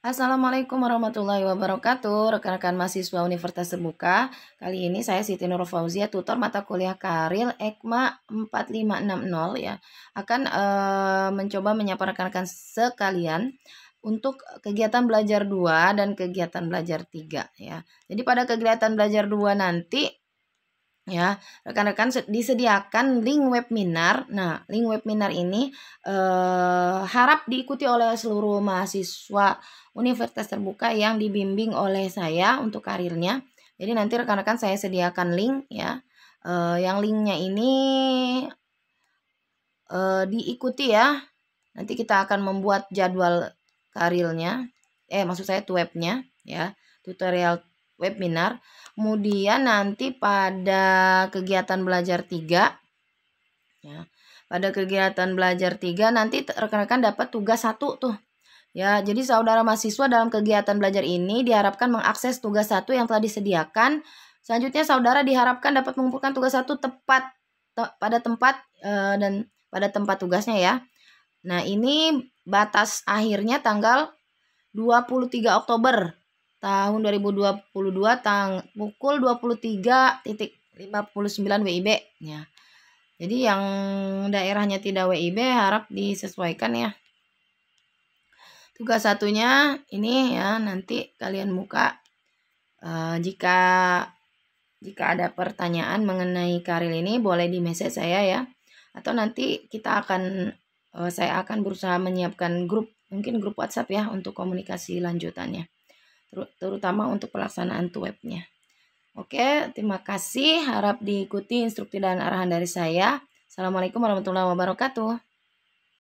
Assalamualaikum warahmatullahi wabarakatuh Rekan-rekan mahasiswa Universitas Terbuka Kali ini saya Siti Nur Fauzia Tutor mata kuliah Karil EKMA 4560 ya Akan e, mencoba menyapa rekan-rekan sekalian untuk kegiatan belajar 2 dan kegiatan belajar 3 ya. Jadi pada kegiatan belajar 2 nanti ya rekan-rekan disediakan link webinar nah link webinar ini eh, harap diikuti oleh seluruh mahasiswa universitas terbuka yang dibimbing oleh saya untuk karirnya jadi nanti rekan-rekan saya sediakan link ya eh, yang linknya ini eh, diikuti ya nanti kita akan membuat jadwal karirnya eh maksud saya webnya ya tutorial webinar. Kemudian nanti pada kegiatan belajar tiga, ya. Pada kegiatan belajar tiga nanti rekan-rekan dapat tugas satu tuh. Ya, jadi saudara mahasiswa dalam kegiatan belajar ini diharapkan mengakses tugas satu yang telah disediakan. Selanjutnya saudara diharapkan dapat mengumpulkan tugas satu tepat te pada tempat e, dan pada tempat tugasnya ya. Nah, ini batas akhirnya tanggal 23 Oktober tahun 2022 tang pukul 23.59 WIB ya. Jadi yang daerahnya tidak WIB harap disesuaikan ya. Tugas satunya ini ya nanti kalian buka uh, jika jika ada pertanyaan mengenai karir ini boleh di message saya ya atau nanti kita akan uh, saya akan berusaha menyiapkan grup mungkin grup WhatsApp ya untuk komunikasi lanjutannya terutama untuk pelaksanaan tuwebnya. Oke, terima kasih. Harap diikuti instruksi dan arahan dari saya. Assalamualaikum warahmatullahi wabarakatuh.